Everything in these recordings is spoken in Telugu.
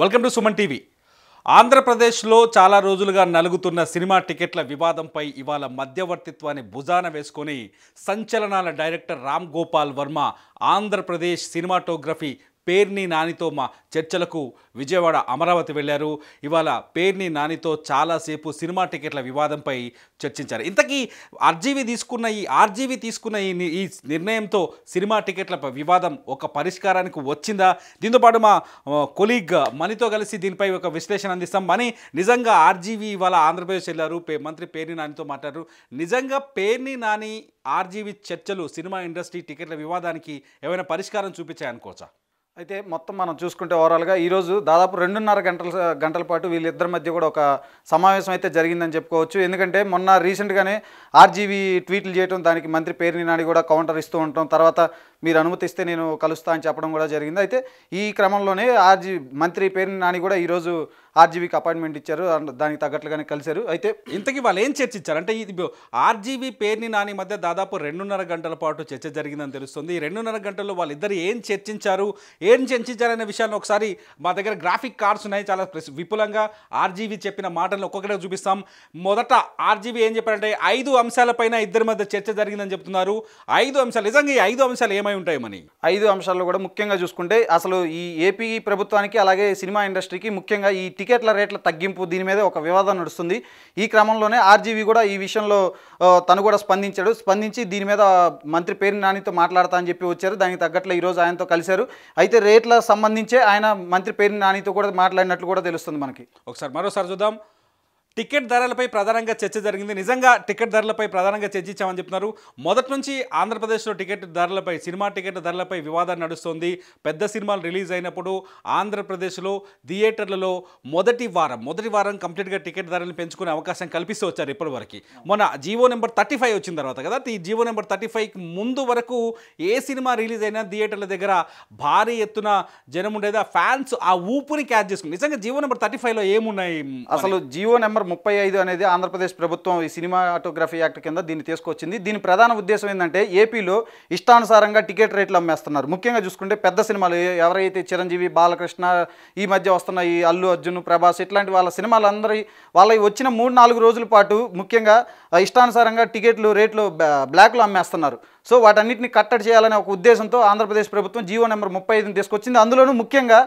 వెల్కమ్ టు సుమన్ టీవీ ఆంధ్రప్రదేశ్లో చాలా రోజులుగా నలుగుతున్న సినిమా టికెట్ల వివాదంపై ఇవాళ మధ్యవర్తిత్వాన్ని భుజాన వేసుకొని సంచలనాల డైరెక్టర్ రామ్ గోపాల్ వర్మ ఆంధ్రప్రదేశ్ సినిమాటోగ్రఫీ పేర్ని నానితో మా చర్చలకు విజయవాడ అమరావతి వెళ్ళారు ఇవాళ పేర్ని నానితో చాలాసేపు సినిమా టికెట్ల వివాదంపై చర్చించారు ఇంతకీ ఆర్జీవి తీసుకున్న ఈ ఆర్జీవి తీసుకున్న ఈ ఈ నిర్ణయంతో సినిమా టికెట్ల వివాదం ఒక పరిష్కారానికి వచ్చిందా దీంతోపాటు మా కొలీగ్ మనీతో కలిసి దీనిపై ఒక విశ్లేషణ అందిస్తాం మణి నిజంగా ఆర్జీవి ఇవాళ ఆంధ్రప్రదేశ్ వెళ్ళారు మంత్రి పేర్ని నానితో మాట్లాడారు నిజంగా పేర్ని నాని ఆర్జీవి చర్చలు సినిమా ఇండస్ట్రీ టికెట్ల వివాదానికి ఏమైనా పరిష్కారం చూపించాయనుకోవచ్చా అయితే మొత్తం మనం చూసుకుంటే ఓవరాల్గా ఈరోజు దాదాపు రెండున్నర గంటల గంటల పాటు వీళ్ళిద్దరి మధ్య కూడా ఒక సమావేశం అయితే జరిగిందని చెప్పుకోవచ్చు ఎందుకంటే మొన్న రీసెంట్గానే ఆర్జీవీ ట్వీట్లు చేయడం దానికి మంత్రి పేరుని నాని కూడా కౌంటర్ ఇస్తూ ఉండటం తర్వాత మీరు అనుమతిస్తే నేను కలుస్తా అని చెప్పడం కూడా జరిగింది అయితే ఈ క్రమంలోనే ఆర్జీ మంత్రి పేరు నాని కూడా ఈరోజు ఆర్జీవీకి అపాయింట్మెంట్ ఇచ్చారు దానికి తగ్గట్లుగానే కలిశారు అయితే ఇంతకీ వాళ్ళు ఏం చర్చించారు అంటే ఇది ఆర్జీవీ పేరుని నాని మధ్య దాదాపు రెండున్నర గంటల పాటు చర్చ జరిగిందని తెలుస్తుంది ఈ రెండున్నర గంటల్లో వాళ్ళిద్దరు ఏం చర్చించారు ఏం చర్చించారనే విషయాన్ని ఒకసారి మా దగ్గర గ్రాఫిక్ కార్డ్స్ ఉన్నాయి చాలా విపులంగా ఆర్జీవీ చెప్పిన మాటలను ఒక్కొక్కటే చూపిస్తాం మొదట ఆర్జీవీ ఏం చెప్పారంటే ఐదు అంశాలపైన ఇద్దరి మధ్య చర్చ జరిగిందని చెప్తున్నారు ఐదు అంశాలు నిజంగా ఈ ఐదు అంశాలు ఏమైనా సంబంధమై ఉంటాయి ఐదు అంశాల్లో కూడా ముఖ్యంగా చూసుకుంటే అసలు ఈ ఏపీ ప్రభుత్వానికి అలాగే సినిమా ఇండస్ట్రీకి ముఖ్యంగా ఈ టికెట్ల రేట్ల తగ్గింపు దీని మీద ఒక వివాదం నడుస్తుంది ఈ క్రమంలోనే ఆర్జీవి కూడా ఈ విషయంలో తను కూడా స్పందించాడు స్పందించి దీని మీద మంత్రి పేరు నానితో మాట్లాడతా అని చెప్పి వచ్చారు దానికి తగ్గట్లు ఈరోజు ఆయనతో కలిశారు అయితే రేట్ల సంబంధించే ఆయన మంత్రి పేరు నానితో కూడా మాట్లాడినట్లు కూడా తెలుస్తుంది మనకి ఒకసారి మరోసారి చూద్దాం టికెట్ ధరలపై ప్రధానంగా చర్చ జరిగింది నిజంగా టికెట్ ధరలపై ప్రధానంగా చర్చించామని చెప్తున్నారు మొదటి నుంచి ఆంధ్రప్రదేశ్లో టికెట్ ధరలపై సినిమా టికెట్ ధరలపై వివాదం నడుస్తోంది పెద్ద సినిమాలు రిలీజ్ అయినప్పుడు ఆంధ్రప్రదేశ్లో థియేటర్లలో మొదటి వారం మొదటి వారం కంప్లీట్గా టికెట్ ధరలను పెంచుకునే అవకాశం కల్పిస్తూ వచ్చారు ఇప్పటివరకు మొన్న జీవో నెంబర్ థర్టీ ఫైవ్ వచ్చిన తర్వాత కదా ఈ జీవో నెంబర్ థర్టీ ఫైవ్కి ముందు వరకు ఏ సినిమా రిలీజ్ అయినా థియేటర్ల దగ్గర భారీ ఎత్తున జనం ఉండేది ఆ ఫ్యాన్స్ ఆ ఊపుని క్యాచ్ చేసుకుని నిజంగా జీవో నెంబర్ థర్టీ ఫైవ్లో ఏమున్నాయి అసలు జీవో నెంబర్ ముప్పై ఐదు అనేది ఆంధ్రప్రదేశ్ ప్రభుత్వం ఈ సినిమాటోగ్రఫీ యాక్ట్ కింద దీన్ని తీసుకొచ్చింది దీని ప్రధాన ఉద్దేశం ఏంటంటే ఏపీలో ఇష్టానుసారంగా టికెట్ రేట్లు అమ్మేస్తున్నారు ముఖ్యంగా చూసుకుంటే పెద్ద సినిమాలు ఎవరైతే చిరంజీవి బాలకృష్ణ ఈ మధ్య వస్తున్న ఈ అల్లు అర్జున్ ప్రభాస్ ఇట్లాంటి వాళ్ళ సినిమాలందరి వాళ్ళకి వచ్చిన మూడు నాలుగు రోజుల పాటు ముఖ్యంగా ఇష్టానుసారంగా టికెట్లు రేట్లు బ్లాక్లో అమ్మేస్తున్నారు సో వాటన్నిటిని కట్టడి చేయాలనే ఒక ఉద్దేశంతో ఆంధ్రప్రదేశ్ ప్రభుత్వం జీవో నెంబర్ ముప్పై ఐదుని తీసుకొచ్చింది అందులోనూ ముఖ్యంగా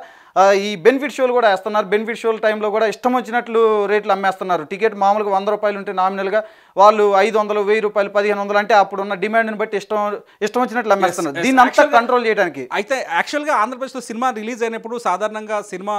ఈ బెనిఫిట్ షోలు కూడా వేస్తున్నారు బెనిఫిట్ షోల టైంలో కూడా ఇష్టం వచ్చినట్లు రేట్లు అమ్మేస్తున్నారు టికెట్ మామూలుగా వంద రూపాయలు ఉంటే నామినల్గా వాళ్ళు ఐదు వందలు వెయ్యి రూపాయలు పదిహేను వందలు అంటే అప్పుడు ఉన్న డిమాండ్ని బట్టి ఇష్టం ఇష్టం వచ్చినట్లు అమ్మేస్తున్నారు దీన్ని అంతా కంట్రోల్ చేయడానికి అయితే యాక్చువల్గా ఆంధ్రప్రదేశ్లో సినిమా రిలీజ్ అయినప్పుడు సాధారణంగా సినిమా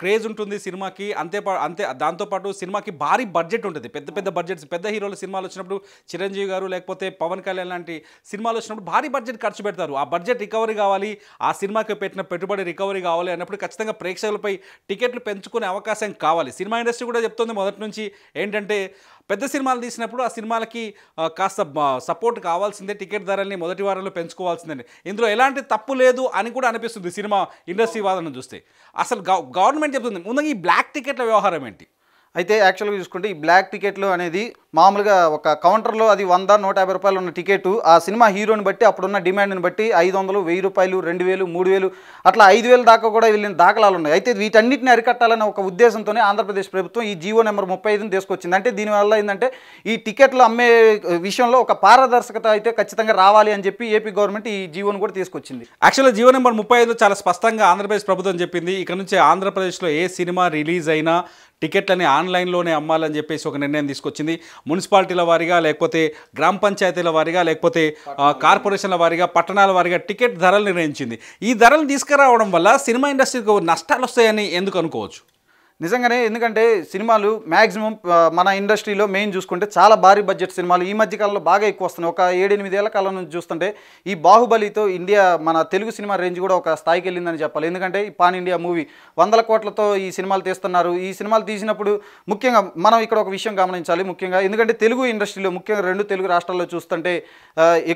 క్రేజ్ ఉంటుంది సినిమాకి అంతే అంతే దాంతోపాటు సినిమాకి భారీ బడ్జెట్ ఉంటుంది పెద్ద పెద్ద బడ్జెట్స్ పెద్ద హీరోలు సినిమాలు వచ్చినప్పుడు చిరంజీవి గారు లేకపోతే పవన్ కళ్యాణ్ లాంటి సినిమాలు వచ్చినప్పుడు భారీ బడ్జెట్ ఖర్చు పెడతారు ఆ బడ్జెట్ రికవరీ కావాలి ఆ సినిమాకి పెట్టిన పెట్టుబడి రికవరీ కావాలి అన్నప్పుడు ఖచ్చితంగా ప్రేక్షకులపై టికెట్లు పెంచుకునే అవకాశం కావాలి సినిమా ఇండస్ట్రీ కూడా చెప్తుంది మొదటి నుంచి ఏంటంటే పెద్ద సినిమాలు తీసినప్పుడు ఆ సినిమాలకి కాస్త సపోర్ట్ కావాల్సిందే టికెట్ ధరల్ని మొదటి వారంలో పెంచుకోవాల్సిందే ఇందులో ఎలాంటి తప్పు లేదు అని కూడా అనిపిస్తుంది సినిమా ఇండస్ట్రీ వాదన చూస్తే అసలు గవర్నమెంట్ చెప్తుంది ముందు ఈ బ్లాక్ టికెట్ల వ్యవహారం ఏంటి అయితే యాక్చువల్గా చూసుకుంటే ఈ బ్లాక్ టికెట్లు అనేది మామూలుగా ఒక కౌంటర్లో అది వంద నూట యాభై రూపాయలు ఉన్న టికెట్ ఆ సినిమా హీరోని బట్టి అప్పుడున్న డిమాండ్ని బట్టి ఐదు వందలు వెయ్యి రూపాయలు రెండు వేలు మూడు వేలు అట్లా ఐదు వేలు దాకా కూడా వెళ్ళిన దాఖలాలు ఉన్నాయి అయితే వీటన్నింటిని అరికట్టాలనే ఒక ఉద్దేశంతోనే ఆంధ్రప్రదేశ్ ప్రభుత్వం ఈ జీవో నెంబర్ ముప్పై ఐదుని తీసుకొచ్చింది అంటే దీనివల్ల ఏంటంటే ఈ టికెట్లు అమ్మే విషయంలో ఒక పారదర్శకత అయితే ఖచ్చితంగా రావాలి అని చెప్పి ఏపీ గవర్నమెంట్ ఈ జీవోను కూడా తీసుకొచ్చింది యాక్చువల్గా జీవో నెంబర్ ముప్పై ఐదు చాలా స్పష్టంగా ఆంధ్రప్రదేశ్ ప్రభుత్వం చెప్పింది ఇక్కడ నుంచి ఆంధ్రప్రదేశ్లో ఏ సినిమా రిలీజ్ అయినా టికెట్లని ఆన్లైన్లోనే అమ్మాలని చెప్పేసి ఒక నిర్ణయం తీసుకొచ్చింది మున్సిపాలిటీల వారిగా లేకపోతే గ్రామ పంచాయతీల వారిగా లేకపోతే కార్పొరేషన్ల వారిగా పట్టణాల వారిగా టికెట్ ధరలు నిర్ణయించింది ఈ ధరలు తీసుకురావడం వల్ల సినిమా ఇండస్ట్రీకి నష్టాలు వస్తాయని ఎందుకు అనుకోవచ్చు నిజంగానే ఎందుకంటే సినిమాలు మ్యాక్సిమం మన ఇండస్ట్రీలో మెయిన్ చూసుకుంటే చాలా భారీ బడ్జెట్ సినిమాలు ఈ మధ్యకాలంలో బాగా ఎక్కువ వస్తున్నాయి ఒక ఏడెనిమిది ఏడెనిమిదేళ్ల కాలం నుంచి చూస్తుంటే ఈ బాహుబలితో ఇండియా మన తెలుగు సినిమా రేంజ్ కూడా ఒక స్థాయికి వెళ్ళిందని చెప్పాలి ఎందుకంటే ఈ పాన్ ఇండియా మూవీ వందల కోట్లతో ఈ సినిమాలు తీస్తున్నారు ఈ సినిమాలు తీసినప్పుడు ముఖ్యంగా మనం ఇక్కడ ఒక విషయం గమనించాలి ముఖ్యంగా ఎందుకంటే తెలుగు ఇండస్ట్రీలో ముఖ్యంగా రెండు తెలుగు రాష్ట్రాల్లో చూస్తుంటే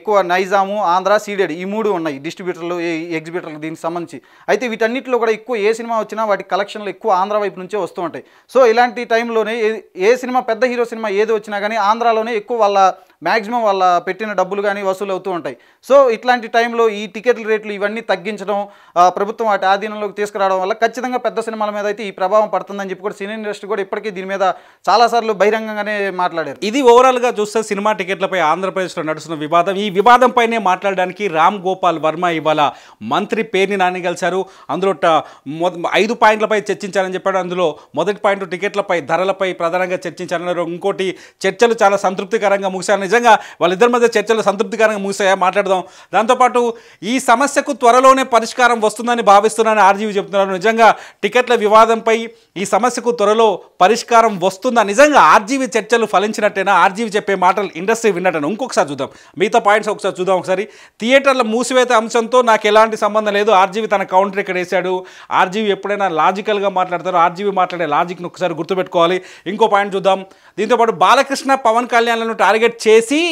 ఎక్కువ నైజాము ఆంధ్ర సీడెడ్ ఈ మూడు ఉన్నాయి డిస్ట్రిబ్యూటర్లు ఎగ్జిబ్యూటర్లు దీనికి సంబంధించి అయితే వీటన్నిటిలో కూడా ఎక్కువ ఏ సినిమా వచ్చినా వాటి కలెక్షన్లు ఎక్కువ ఆంధ్ర వైపు నుంచి నుంచే వస్తూ ఉంటాయి సో ఇలాంటి టైంలోనే ఏ సినిమా పెద్ద హీరో సినిమా ఏది వచ్చినా కానీ ఆంధ్రాలోనే ఎక్కువ వాళ్ళ మ్యాక్సిమం వాళ్ళ పెట్టిన డబ్బులు కానీ వసూలు అవుతూ ఉంటాయి సో ఇట్లాంటి టైంలో ఈ టికెట్ల రేట్లు ఇవన్నీ తగ్గించడం ప్రభుత్వం వాటి ఆధీనంలోకి తీసుకురావడం వల్ల ఖచ్చితంగా పెద్ద సినిమాల మీద అయితే ఈ ప్రభావం పడుతుందని చెప్పి కూడా సినీ ఇండస్ట్రీ కూడా ఇప్పటికీ దీని మీద చాలాసార్లు బహిరంగంగానే మాట్లాడారు ఇది ఓవరాల్గా చూస్తే సినిమా టికెట్లపై ఆంధ్రప్రదేశ్లో నడుస్తున్న వివాదం ఈ వివాదంపైనే మాట్లాడడానికి రామ్ గోపాల్ వర్మ ఇవాళ మంత్రి పేర్ని నాని కలిశారు అందులో ఐదు పాయింట్లపై చర్చించారని చెప్పాడు అందులో మొదటి పాయింట్ టికెట్లపై ధరలపై ప్రధానంగా చర్చించారన్నారు ఇంకోటి చర్చలు చాలా సంతృప్తికరంగా ముగిశారని నిజంగా వాళ్ళిద్దరి మధ్య చర్చలు సంతృప్తికరంగా మూసాయా మాట్లాడదాం దాంతోపాటు ఈ సమస్యకు త్వరలోనే పరిష్కారం వస్తుందని భావిస్తున్నానని ఆర్జీవి చెప్తున్నారు నిజంగా టికెట్ల వివాదంపై ఈ సమస్యకు త్వరలో పరిష్కారం వస్తుందా నిజంగా ఆర్జీవి చర్చలు ఫలించినట్టేనా ఆర్జీవి చెప్పే మాటలు ఇండస్ట్రీ విన్నట్టేనా ఇంకొకసారి చూద్దాం మిగతా పాయింట్స్ ఒకసారి చూద్దాం ఒకసారి థియేటర్ల మూసివేత అంశంతో నాకు ఎలాంటి సంబంధం లేదు ఆర్జీవి తన కౌంటర్ ఇక్కడ వేశాడు ఆర్జీవి ఎప్పుడైనా లాజికల్గా మాట్లాడతారు ఆర్జీవి మాట్లాడే లాజిక్ను ఒకసారి గుర్తుపెట్టుకోవాలి ఇంకో పాయింట్ చూద్దాం దీంతోపాటు బాలకృష్ణ పవన్ కళ్యాణ్లను టార్గెట్ చేసి చేసి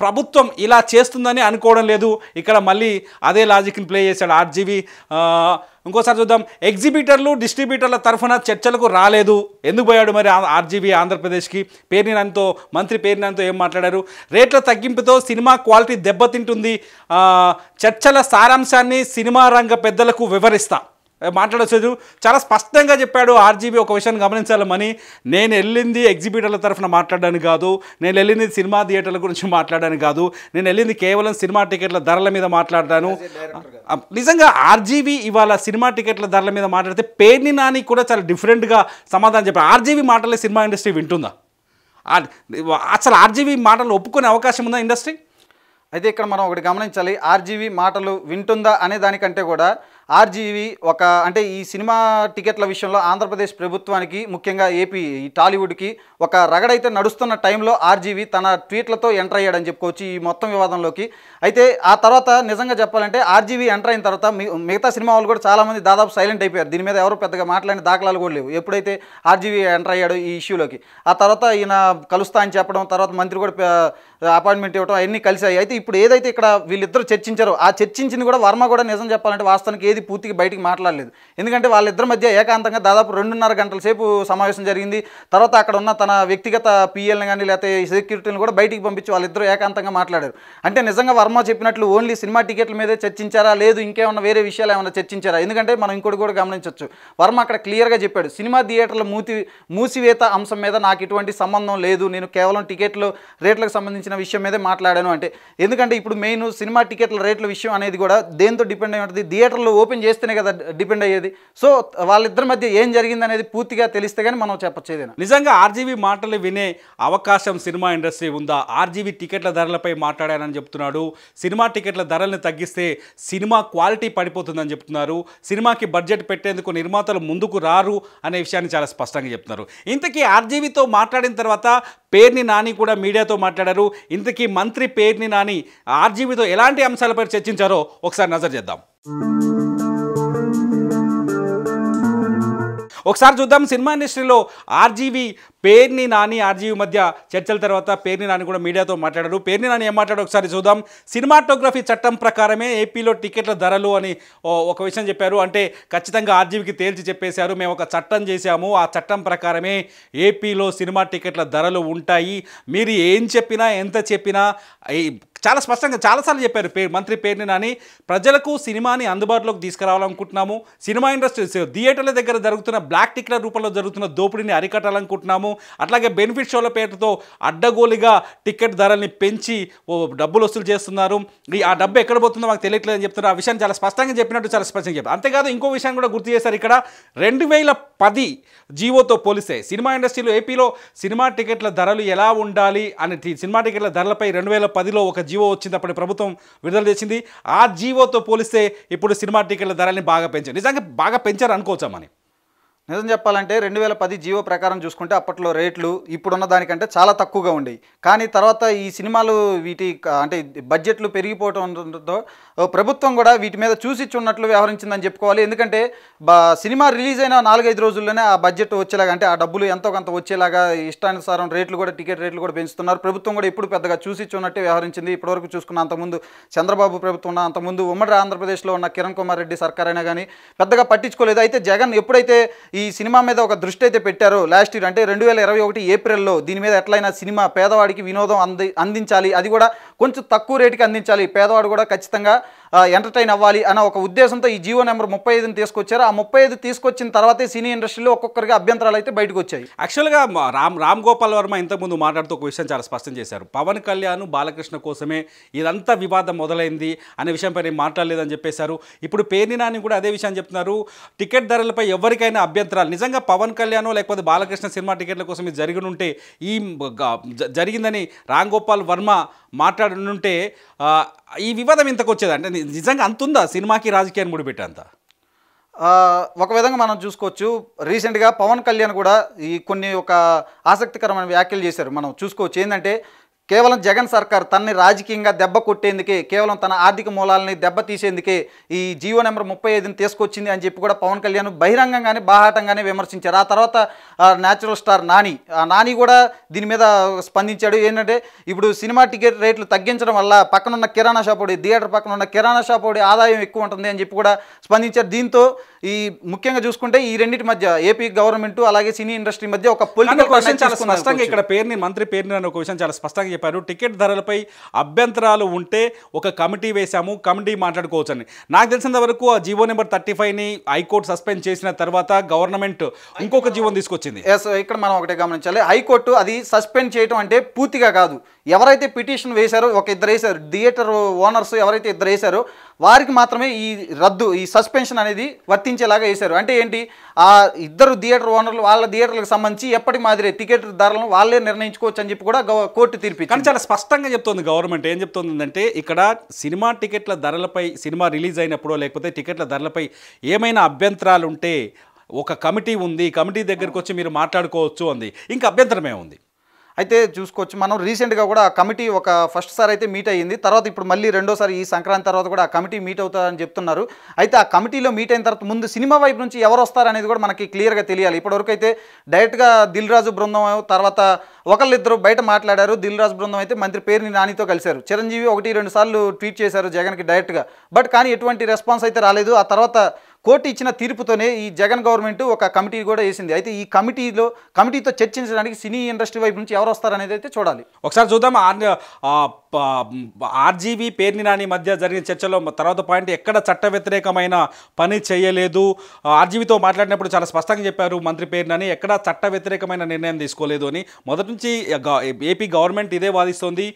ప్రభుత్వం ఇలా చేస్తుందని అనుకోవడం లేదు ఇక్కడ మళ్ళీ అదే లాజిక్ని ప్లే చేశాడు ఆర్జీవి ఇంకోసారి చూద్దాం ఎగ్జిబిటర్లు డిస్ట్రిబ్యూటర్ల తరఫున చర్చలకు రాలేదు ఎందుకు పోయాడు మరి ఆర్జీబీ ఆంధ్రప్రదేశ్కి పేర్నినంతో మంత్రి పేర్నినంతో ఏం మాట్లాడారు రేట్ల తగ్గింపుతో సినిమా క్వాలిటీ దెబ్బతింటుంది చర్చల సారాంశాన్ని సినిమా రంగ పెద్దలకు వివరిస్తా మాట్లాడొచ్చు చాలా స్పష్టంగా చెప్పాడు ఆర్జీబీ ఒక విషయాన్ని గమనించాలమని నేను వెళ్ళింది ఎగ్జిబిటర్ల తరఫున మాట్లాడడానికి కాదు నేను వెళ్ళింది సినిమా థియేటర్ల గురించి మాట్లాడడానికి కాదు నేను వెళ్ళింది కేవలం సినిమా టికెట్ల ధరల మీద మాట్లాడతాను నిజంగా ఆర్జీబీ ఇవాళ సినిమా టికెట్ల ధరల మీద మాట్లాడితే పేర్ని నాని కూడా చాలా డిఫరెంట్గా సమాధానం చెప్పారు ఆర్జీబీ మాటలే సినిమా ఇండస్ట్రీ వింటుందా అసలు ఆర్జీబీ మాటలు ఒప్పుకునే అవకాశం ఉందా ఇండస్ట్రీ అయితే ఇక్కడ మనం ఒకటి గమనించాలి ఆర్జీవి మాటలు వింటుందా అనే దానికంటే కూడా ఆర్జీవి ఒక అంటే ఈ సినిమా టికెట్ల విషయంలో ఆంధ్రప్రదేశ్ ప్రభుత్వానికి ముఖ్యంగా ఏపీ ఈ టాలీవుడ్కి ఒక రగడైతే నడుస్తున్న టైంలో ఆర్జీవి తన ట్వీట్లతో ఎంటర్ అయ్యాడని చెప్పుకోవచ్చు ఈ మొత్తం వివాదంలోకి అయితే ఆ తర్వాత నిజంగా చెప్పాలంటే ఆర్జీవి ఎంటర్ అయిన తర్వాత మిగతా సినిమా వాళ్ళు కూడా చాలామంది దాదాపు సైలెంట్ అయిపోయారు దీని మీద ఎవరు పెద్దగా మాట్లాడిన దాఖలాలు కూడా లేవు ఎప్పుడైతే ఆర్జీవి ఎంటర్ అయ్యాడు ఈ ఇష్యూలోకి ఆ తర్వాత ఈయన కలుస్తా అని చెప్పడం తర్వాత మంత్రి కూడా అపాయింట్మెంట్ ఇవ్వడం అవన్నీ కలిసాయి అయితే ఇప్పుడు ఏదైతే ఇక్కడ వీళ్ళిద్దరూ చర్చించారో ఆ చర్చించింది కూడా వర్మ కూడా నిజం చెప్పాలంటే వాస్తవానికి ఏది ఏది పూర్తిగా బయటికి మాట్లాడలేదు ఎందుకంటే వాళ్ళిద్దరి మధ్య ఏకాంతంగా దాదాపు రెండున్నర గంటల సేపు సమావేశం జరిగింది తర్వాత అక్కడ ఉన్న తన వ్యక్తిగత పిఎల్ని కానీ లేకపోతే సెక్యూరిటీని కూడా బయటికి పంపించి వాళ్ళిద్దరూ ఏకాంతంగా మాట్లాడారు అంటే నిజంగా వర్మ చెప్పినట్లు ఓన్లీ సినిమా టికెట్ల మీదే చర్చించారా లేదు ఇంకేమన్నా వేరే విషయాలు ఏమైనా చర్చించారా ఎందుకంటే మనం ఇంకోటి కూడా గమనించవచ్చు వర్మ అక్కడ క్లియర్గా చెప్పాడు సినిమా థియేటర్ల మూతి మూసివేత అంశం మీద నాకు ఇటువంటి సంబంధం లేదు నేను కేవలం టికెట్లు రేట్లకు సంబంధించిన విషయం మీదే మాట్లాడాను అంటే ఎందుకంటే ఇప్పుడు మెయిన్ సినిమా టికెట్ల రేట్ల విషయం అనేది కూడా దేంతో డిపెండ్ అయి ఉంటుంది థియేటర్లు ఓపెన్ చేస్తేనే కదా డిపెండ్ అయ్యేది సో వాళ్ళిద్దరి మధ్య ఏం జరిగింది అనేది పూర్తిగా తెలిస్తే కానీ మనం చెప్పచ్చేది నిజంగా ఆర్జీవీ మాటలు వినే అవకాశం సినిమా ఇండస్ట్రీ ఉందా ఆర్జీవీ టికెట్ల ధరలపై మాట్లాడానని చెప్తున్నాడు సినిమా టికెట్ల ధరల్ని తగ్గిస్తే సినిమా క్వాలిటీ పడిపోతుందని చెప్తున్నారు సినిమాకి బడ్జెట్ పెట్టేందుకు నిర్మాతలు ముందుకు రారు అనే విషయాన్ని చాలా స్పష్టంగా చెప్తున్నారు ఇంతకీ ఆర్జీవీతో మాట్లాడిన తర్వాత పేర్ని నాని కూడా మీడియాతో మాట్లాడారు ఇంతకీ మంత్రి పేర్ని నాని ఆర్జీబీతో ఎలాంటి అంశాలపై చర్చించారో ఒకసారి నజర్ చేద్దాం ఒకసారి చూద్దాం సినిమా ఇండస్ట్రీలో ఆర్జీవి పేర్ని నాని ఆర్జీవి మధ్య చర్చల తర్వాత పేర్ని నాని కూడా మీడియాతో మాట్లాడారు పేర్ని నాని ఏం మాట్లాడారు ఒకసారి చూద్దాం సినిమాటోగ్రఫీ చట్టం ప్రకారమే ఏపీలో టికెట్ల ధరలు అని ఒక విషయం చెప్పారు అంటే ఖచ్చితంగా ఆర్జీవికి తేల్చి చెప్పేశారు మేము ఒక చట్టం చేశాము ఆ చట్టం ప్రకారమే ఏపీలో సినిమా టికెట్ల ధరలు ఉంటాయి మీరు ఏం చెప్పినా ఎంత చెప్పినా చాలా స్పష్టంగా చాలాసార్లు చెప్పారు పేరు మంత్రి పేరుని నాని ప్రజలకు సినిమాని అందుబాటులోకి తీసుకురావాలనుకుంటున్నాము సినిమా ఇండస్ట్రీ థియేటర్ల దగ్గర జరుగుతున్న బ్లాక్ టిక్ల రూపంలో జరుగుతున్న దోపిడీని అరికట్టాలనుకుంటున్నాము అట్లాగే బెనిఫిట్ షోల పేరుతో అడ్డగోలుగా టికెట్ ధరల్ని పెంచి డబ్బులు వసూలు చేస్తున్నారు ఈ ఆ డబ్బు ఎక్కడ పోతుందో మాకు తెలియట్లేదు అని చెప్తున్నారు ఆ విషయాన్ని చాలా స్పష్టంగా చెప్పినట్టు చాలా స్పష్టంగా చెప్పారు అంతేకాదు ఇంకో విషయం కూడా గుర్తు చేశారు ఇక్కడ రెండు వేల పది జీవోతో పోలిస్తే సినిమా ఇండస్ట్రీలో ఏపీలో సినిమా టికెట్ల ధరలు ఎలా ఉండాలి అని సినిమా టికెట్ల ధరలపై రెండు వేల పదిలో ఒక జీవో వచ్చినప్పటి ప్రభుత్వం విడుదల చేసింది ఆ జీవోతో పోలిస్తే ఇప్పుడు సినిమా టికెట్ల ధరల్ని బాగా పెంచారు నిజంగా బాగా పెంచారు అనుకోవచ్చామని నిజం చెప్పాలంటే రెండు వేల పది జీవో ప్రకారం చూసుకుంటే అప్పట్లో రేట్లు ఇప్పుడున్న దానికంటే చాలా తక్కువగా ఉండేవి కానీ తర్వాత ఈ సినిమాలు వీటి అంటే బడ్జెట్లు ఉండటంతో ప్రభుత్వం కూడా వీటి మీద చూసి చూన్నట్లు వ్యవహరించిందని చెప్పుకోవాలి ఎందుకంటే సినిమా రిలీజ్ అయిన నాలుగైదు రోజుల్లోనే ఆ బడ్జెట్ వచ్చేలాగా అంటే ఆ డబ్బులు ఎంతో కొంత వచ్చేలాగా ఇష్టానుసారం రేట్లు కూడా టికెట్ రేట్లు కూడా పెంచుతున్నారు ప్రభుత్వం కూడా ఇప్పుడు పెద్దగా చూసి చూన్నట్టే వ్యవహరించింది ఇప్పటివరకు చూసుకున్న అంతకుముందు చంద్రబాబు ప్రభుత్వం ఉన్న అంతకుముందు ఉమ్మడి ఆంధ్రప్రదేశ్లో ఉన్న కిరణ్ కుమార్ రెడ్డి సర్కారైనా కానీ పెద్దగా పట్టించుకోలేదు అయితే జగన్ ఎప్పుడైతే ఈ ఈ సినిమా మీద ఒక దృష్టి అయితే పెట్టారు లాస్ట్ ఇయర్ అంటే రెండు వేల ఇరవై ఒకటి ఏప్రిల్లో దీని మీద ఎట్లయినా సినిమా పేదవాడికి వినోదం అంది అందించాలి అది కూడా కొంచెం తక్కువ రేటుకి అందించాలి పేదవాడు కూడా ఖచ్చితంగా ఎంటర్టైన్ అవ్వాలి అన్న ఒక ఉద్దేశంతో ఈ జియో నెంబర్ ముప్పై ఐదుని తీసుకొచ్చారు ఆ ముప్పై ఐదు తీసుకొచ్చిన తర్వాతే సినీ ఇండస్ట్రీలో ఒక్కొక్కరిగా అభ్యంతరాలు అయితే బయటకు వచ్చాయి యాక్చువల్గా రామ్ రామ్ గోపాల్ వర్మ ఇంతకుముందు మాట్లాడుతూ ఒక విషయం చాలా స్పష్టం చేశారు పవన్ కళ్యాణ్ బాలకృష్ణ కోసమే ఇదంతా వివాదం మొదలైంది అనే విషయంపై నేను మాట్లాడలేదని చెప్పేశారు ఇప్పుడు పేర్ని నాని కూడా అదే విషయాన్ని చెప్తున్నారు టికెట్ ధరలపై ఎవరికైనా అభ్యంతరాలు నిజంగా పవన్ కళ్యాణ్ లేకపోతే బాలకృష్ణ సినిమా టికెట్ల కోసం ఇది జరిగినుంటే ఈ జరిగిందని రామ్ గోపాల్ వర్మ మాట్లాడు ఉంటే ఈ వివాదం ఇంతకు వచ్చేది అంటే నిజంగా అంతుందా సినిమాకి రాజకీయాన్ని ముడిపెట్టేంత ఒక విధంగా మనం చూసుకోవచ్చు రీసెంట్గా పవన్ కళ్యాణ్ కూడా ఈ కొన్ని ఒక ఆసక్తికరమైన వ్యాఖ్యలు చేశారు మనం చూసుకోవచ్చు ఏంటంటే కేవలం జగన్ సర్కార్ తనని రాజకీయంగా దెబ్బ కొట్టేందుకే కేవలం తన ఆర్థిక మూలాలని దెబ్బ తీసేందుకే ఈ జీవో నెంబర్ ముప్పై ఐదుని తీసుకొచ్చింది అని చెప్పి కూడా పవన్ కళ్యాణ్ బహిరంగంగానే బాహాటంగానే విమర్శించారు ఆ తర్వాత న్యాచురల్ స్టార్ నాని నాని కూడా దీని మీద స్పందించాడు ఏంటంటే ఇప్పుడు సినిమా టికెట్ రేట్లు తగ్గించడం వల్ల పక్కనున్న కిరాణా షాప్ ఒకటి థియేటర్ పక్కన ఉన్న కిరాణా షాప్ ఒకటి ఆదాయం ఎక్కువ ఉంటుంది అని చెప్పి కూడా స్పందించారు దీంతో ఈ ముఖ్యంగా చూసుకుంటే ఈ రెండింటి మధ్య ఏపీ గవర్నమెంట్ అలాగే సినీ ఇండస్ట్రీ మధ్య ఒక పొలిటికల్ క్వశ్చన్ చాలా స్పష్టంగా ఇక్కడ పేరుని మంత్రి పేరుని ఒక విషయం చాలా స్పష్టంగా చెప్పారు టికెట్ ధరలపై అభ్యంతరాలు ఉంటే ఒక కమిటీ వేశాము కమిటీ మాట్లాడుకోవచ్చని నాకు తెలిసినంత వరకు ఆ జీవో నెంబర్ థర్టీ ఫైవ్ని హైకోర్టు సస్పెండ్ చేసిన తర్వాత గవర్నమెంట్ ఇంకొక జీవో తీసుకొచ్చింది ఎస్ ఇక్కడ మనం ఒకటే గమనించాలి హైకోర్టు అది సస్పెండ్ చేయడం అంటే పూర్తిగా కాదు ఎవరైతే పిటిషన్ వేశారో ఒక ఇద్దరు వేశారు థియేటర్ ఓనర్స్ ఎవరైతే ఇద్దరు వేశారో వారికి మాత్రమే ఈ రద్దు ఈ సస్పెన్షన్ అనేది వర్తించేలాగా వేశారు అంటే ఏంటి ఆ ఇద్దరు థియేటర్ ఓనర్లు వాళ్ళ థియేటర్లకు సంబంధించి ఎప్పటి మాదిరి టికెట్ ధరలను వాళ్ళే నిర్ణయించుకోవచ్చు అని చెప్పి కూడా కోర్టు తీర్పి కానీ చాలా స్పష్టంగా చెప్తుంది గవర్నమెంట్ ఏం అంటే ఇక్కడ సినిమా టికెట్ల ధరలపై సినిమా రిలీజ్ అయినప్పుడు లేకపోతే టికెట్ల ధరలపై ఏమైనా అభ్యంతరాలు ఉంటే ఒక కమిటీ ఉంది కమిటీ దగ్గరకు వచ్చి మీరు మాట్లాడుకోవచ్చు అంది ఇంకా అభ్యంతరమే ఉంది అయితే చూసుకోవచ్చు మనం రీసెంట్గా కూడా ఆ కమిటీ ఒక ఫస్ట్ సార్ అయితే మీట్ అయ్యింది తర్వాత ఇప్పుడు మళ్ళీ రెండోసారి ఈ సంక్రాంతి తర్వాత కూడా ఆ కమిటీ మీట్ అవుతారని చెప్తున్నారు అయితే ఆ కమిటీలో మీట్ అయిన తర్వాత ముందు సినిమా వైపు నుంచి ఎవరు వస్తారనేది కూడా మనకి క్లియర్గా తెలియాలి ఇప్పటివరకు అయితే డైరెక్ట్గా దిల్ రాజు బృందం తర్వాత ఒకళ్ళిద్దరు బయట మాట్లాడారు దిల్ రాజు బృందం అయితే మంత్రి పేరుని నానితో కలిశారు చిరంజీవి ఒకటి రెండు సార్లు ట్వీట్ చేశారు జగన్కి డైరెక్ట్గా బట్ కానీ ఎటువంటి రెస్పాన్స్ అయితే రాలేదు ఆ తర్వాత కోర్టు ఇచ్చిన తీర్పుతోనే ఈ జగన్ గవర్నమెంట్ ఒక కమిటీ కూడా వేసింది అయితే ఈ కమిటీలో కమిటీతో చర్చించడానికి సినీ ఇండస్ట్రీ వైపు నుంచి ఎవరు వస్తారనేది అయితే చూడాలి ఒకసారి చూద్దాం ఆర్జీబీ పేర్ని నాని మధ్య జరిగిన చర్చలో తర్వాత పాయింట్ ఎక్కడ చట్ట వ్యతిరేకమైన పని చేయలేదు ఆర్జీబీతో మాట్లాడినప్పుడు చాలా స్పష్టంగా చెప్పారు మంత్రి పేరునని ఎక్కడ చట్ట వ్యతిరేకమైన నిర్ణయం తీసుకోలేదు అని మొదటి నుంచి ఏపీ గవర్నమెంట్ ఇదే వాదిస్తోంది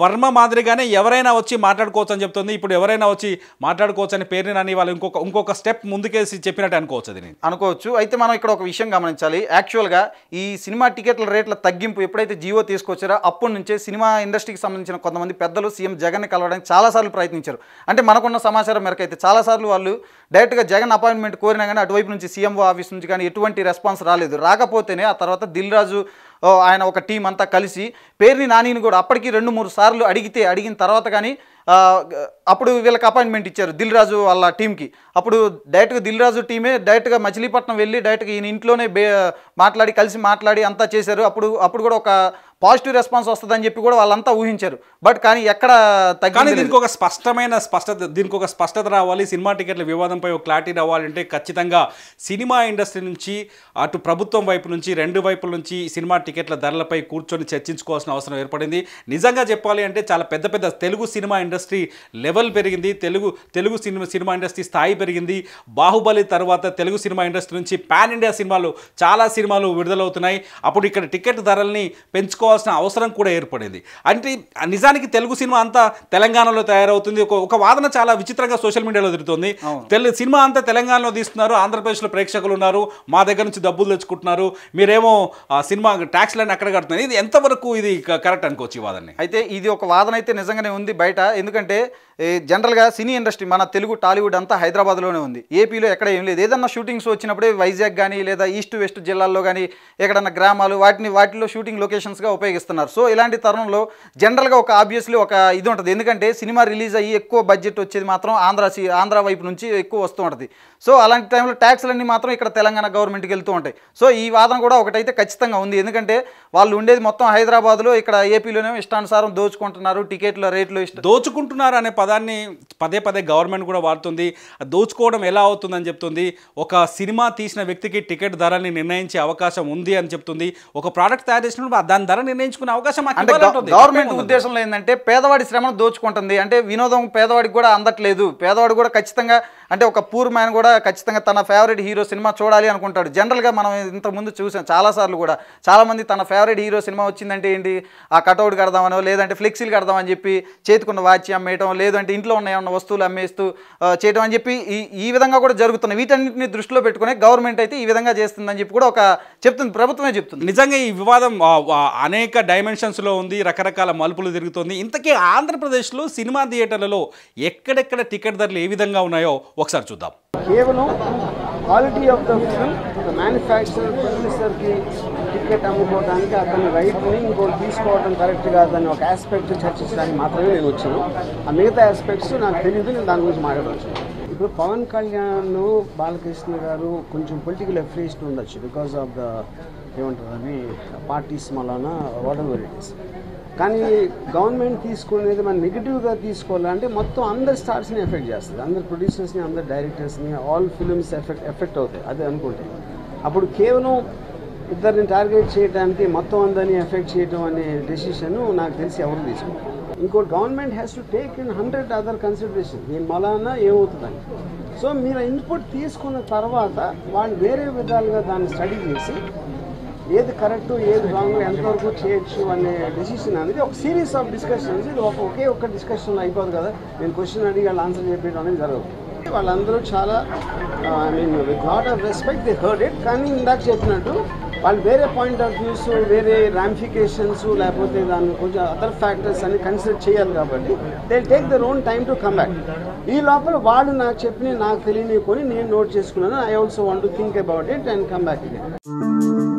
వర్మ మాదిరిగానే ఎవరైనా వచ్చి మాట్లాడుకోవచ్చు అని చెప్తుంది ఇప్పుడు ఎవరైనా వచ్చి మాట్లాడుకోవచ్చు అని పేరుని నాని వాళ్ళు ఇంకొక ఇంకొక స్టెప్ ముందుకేసి చెప్పినట్టు అనుకోవచ్చు అది అనుకోవచ్చు అయితే మనం ఇక్కడ ఒక విషయం గమనించాలి యాక్చువల్గా ఈ సినిమా టికెట్ల రేట్ల తగ్గింపు ఎప్పుడైతే జియో తీసుకొచ్చారో అప్పటి నుంచే సినిమా ఇండస్ట్రీకి సంబంధించిన సంబంధించిన కొంతమంది పెద్దలు సీఎం జగన్ని కలవడానికి చాలాసార్లు ప్రయత్నించారు అంటే మనకున్న సమాచారం మేరకు అయితే చాలాసార్లు వాళ్ళు డైరెక్ట్గా జగన్ అపాయింట్మెంట్ కోరినా కానీ అటువైపు నుంచి సీఎంఓ ఆఫీస్ నుంచి కానీ ఎటువంటి రెస్పాన్స్ రాలేదు రాకపోతేనే ఆ తర్వాత దిల్రాజు ఆయన ఒక టీం అంతా కలిసి పేరుని నానిని కూడా అప్పటికి రెండు మూడు సార్లు అడిగితే అడిగిన తర్వాత కానీ అప్పుడు వీళ్ళకి అపాయింట్మెంట్ ఇచ్చారు దిల్ రాజు వాళ్ళ టీంకి అప్పుడు డైరెక్ట్గా దిల్ రాజు టీమే డైరెక్ట్గా మచిలీపట్నం వెళ్ళి డైరెక్ట్గా ఈయన ఇంట్లోనే మాట్లాడి కలిసి మాట్లాడి అంతా చేశారు అప్పుడు అప్పుడు కూడా ఒక పాజిటివ్ రెస్పాన్స్ వస్తుందని చెప్పి కూడా వాళ్ళంతా ఊహించారు బట్ కానీ ఎక్కడ తగ్గి దీనికి ఒక స్పష్టమైన స్పష్టత దీనికి ఒక స్పష్టత రావాలి సినిమా టికెట్ల వివాదంపై ఒక క్లారిటీ రావాలంటే ఖచ్చితంగా సినిమా ఇండస్ట్రీ నుంచి అటు ప్రభుత్వం వైపు నుంచి రెండు వైపుల నుంచి సినిమా టికెట్ల ధరలపై కూర్చొని చర్చించుకోవాల్సిన అవసరం ఏర్పడింది నిజంగా చెప్పాలి అంటే చాలా పెద్ద పెద్ద Telugu cinema industry industry level పెరిగింది Telugu Telugu cinema cinema industry స్థాయి పెరిగింది బాహుబలి తర్వాత తెలుగు సినిమా ఇండస్ట్రీ నుంచి పాన్ ఇండియా సినిమాలు చాలా సినిమాలు విడుదలవుతున్నాయి అప్పుడు ఇక్కడ టికెట్ ధరల్ని పెంచుకోవాల్సిన అవసరం కూడా ఏర్పడింది అంటే నిజానికి తెలుగు సినిమా అంతా తెలంగాణలో తయారవుతుంది ఒక ఒక వాదన చాలా విచిత్రంగా సోషల్ మీడియాలో తిరుగుతుంది తెలు సినిమా అంతా తెలంగాణలో తీస్తున్నారు ఆంధ్రప్రదేశ్లో ప్రేక్షకులు ఉన్నారు మా దగ్గర నుంచి డబ్బులు తెచ్చుకుంటున్నారు మీరేమో సినిమా ట్యాక్స్ లైన్ అక్కడ కడుతున్నారు ఇది ఎంతవరకు ఇది కరెక్ట్ అనుకోవచ్చు ఈ వాదన అయితే ఇది ఒక వాదన అయితే నిజంగానే ఉంది బయట ఎందుకంటే జనరల్గా సినీ ఇండస్ట్రీ మన తెలుగు టాలీవుడ్ అంతా హైదరాబాద్లోనే ఉంది ఏపీలో ఎక్కడ ఏం లేదు ఏదన్నా షూటింగ్స్ వచ్చినప్పుడే వైజాగ్ కానీ లేదా ఈస్ట్ వెస్ట్ జిల్లాల్లో కానీ ఎక్కడన్నా గ్రామాలు వాటిని వాటిలో షూటింగ్ లొకేషన్స్గా ఉపయోగిస్తున్నారు సో ఇలాంటి తరుణంలో జనరల్గా ఒక ఆబ్వియస్లీ ఒక ఇది ఉంటుంది ఎందుకంటే సినిమా రిలీజ్ అయ్యి ఎక్కువ బడ్జెట్ వచ్చేది మాత్రం ఆంధ్ర ఆంధ్ర వైపు నుంచి ఎక్కువ వస్తూ ఉంటుంది సో అలాంటి టైంలో ట్యాక్స్లన్నీ మాత్రం ఇక్కడ తెలంగాణ గవర్నమెంట్కి వెళ్తూ ఉంటాయి సో ఈ వాదన కూడా ఒకటైతే ఖచ్చితంగా ఉంది ఎందుకంటే వాళ్ళు ఉండేది మొత్తం హైదరాబాద్లో ఇక్కడ ఏపీలోనే ఇష్టానుసారం దోచుకుంటున్నారు టికెట్ల రేట్లు ఇష్టం దోచుకుంటున్నారు అనే పదాన్ని పదే పదే గవర్నమెంట్ కూడా వాడుతుంది దోచుకోవడం ఎలా అవుతుందని చెప్తుంది ఒక సినిమా తీసిన వ్యక్తికి టికెట్ ధరని నిర్ణయించే అవకాశం ఉంది అని చెప్తుంది ఒక ప్రోడక్ట్ తయారు చేసినప్పుడు దాని ధర నిర్ణయించుకునే అవకాశం గవర్నమెంట్ ఉద్దేశంలో ఏంటంటే పేదవాడి శ్రమను దోచుకుంటుంది అంటే వినోదం పేదవాడికి కూడా అందట్లేదు పేదవాడు కూడా ఖచ్చితంగా అంటే ఒక పూర్ మ్యాన్ కూడా ఖచ్చితంగా తన ఫేవరెట్ హీరో సినిమా చూడాలి అనుకుంటాడు జనరల్గా మనం ఇంతకుముందు చూసాం చాలాసార్లు కూడా చాలామంది తన ఫేవరెట్ హీరో సినిమా వచ్చిందంటే ఏంటి ఆ కటౌట్ కడదామనో లేదంటే ఫ్లెక్సీలు కడదామని చెప్పి చేతికున్న వాచి అమ్మేయటం లేదంటే ఇంట్లో ఉన్న ఏమన్నా వస్తువులు అమ్మేస్తూ చేయటం అని చెప్పి ఈ ఈ విధంగా కూడా జరుగుతున్నాయి వీటన్నింటిని దృష్టిలో పెట్టుకుని గవర్నమెంట్ అయితే ఈ విధంగా చేస్తుందని చెప్పి కూడా ఒక చెప్తుంది ప్రభుత్వమే చెప్తుంది నిజంగా ఈ వివాదం అనేక డైమెన్షన్స్లో ఉంది రకరకాల మలుపులు తిరుగుతుంది ఇంతకీ ఆంధ్రప్రదేశ్లో సినిమా థియేటర్లలో ఎక్కడెక్కడ టికెట్ ధరలు ఏ విధంగా ఉన్నాయో ఒకసారి చూద్దాం కేవలం quality of the film manufacturer ప్రొడ్యూసర్కి టికెట్ అమ్ముకోవడానికి అతని రైట్ని ఇంకోటి తీసుకోవడం కరెక్ట్ కాదని ఒక ఆస్పెక్ట్ చర్చించడానికి మాత్రమే నేను వచ్చాను ఆ మిగతా ఆస్పెక్ట్స్ నాకు తెలియదు నేను దాని గురించి మాట్లాడవచ్చు ఇప్పుడు పవన్ కళ్యాణ్ బాలకృష్ణ గారు కొంచెం పొలిటికల్ అఫిలియేషన్ ఉండొచ్చు బికాస్ ఆఫ్ ద ఏమంటారు అవి పార్టీస్ మలానా వాట్ ఎవర్ ఇట్ ఇస్ కానీ గవర్నమెంట్ తీసుకునేది మనం నెగిటివ్గా తీసుకోవాలంటే మొత్తం అందరి స్టార్స్ని ఎఫెక్ట్ చేస్తుంది అందరి ప్రొడ్యూసర్స్ని అందరి డైరెక్టర్స్ని ఆల్ ఫిల్మ్స్ ఎఫెక్ట్ ఎఫెక్ట్ అవుతాయి అదే అనుకుంటే అప్పుడు కేవలం ఇద్దరిని టార్గెట్ చేయడానికి మొత్తం అందరిని ఎఫెక్ట్ చేయడం అనే డెసిషన్ నాకు తెలిసి ఎవరు తీసుకుంటారు ఇంకోటి government has to take in hundred other consideration దీని మలానా ఏమవుతుందని సో మీరు ఇన్పుట్ తీసుకున్న తర్వాత వాళ్ళు వేరే విధాలుగా దాన్ని స్టడీ చేసి ఏది కరెక్ట్ ఏది రాంగ్ ఎంతవరకు చేయొచ్చు అనే డిసిషన్ అనేది ఒక సీరియస్ ఆఫ్ డిస్కషన్స్ ఇది ఒక ఒకే ఒక్క డిస్కషన్ అయిపోదు కదా నేను క్వశ్చన్ అడిగి వాళ్ళు ఆన్సర్ చెప్పేయడం అనేది జరగదు వాళ్ళందరూ చాలా I mean god of respect the heard it కానీ ఇందాక చెప్పినట్టు వాళ్ళు వేరే పాయింట్ ఆఫ్ వ్యూస్ వేరే రామిఫికేషన్స్ లేకపోతే దాని కొంచెం అదర్ ఫ్యాక్టర్స్ అని కన్సిడర్ చేయాలి కాబట్టి they take their own time to come back ఈ లోపల వాళ్ళు నాకు చెప్పిన నాకు తెలియని కొని నేను నోట్ చేసుకున్నాను I also want to think about it and come back it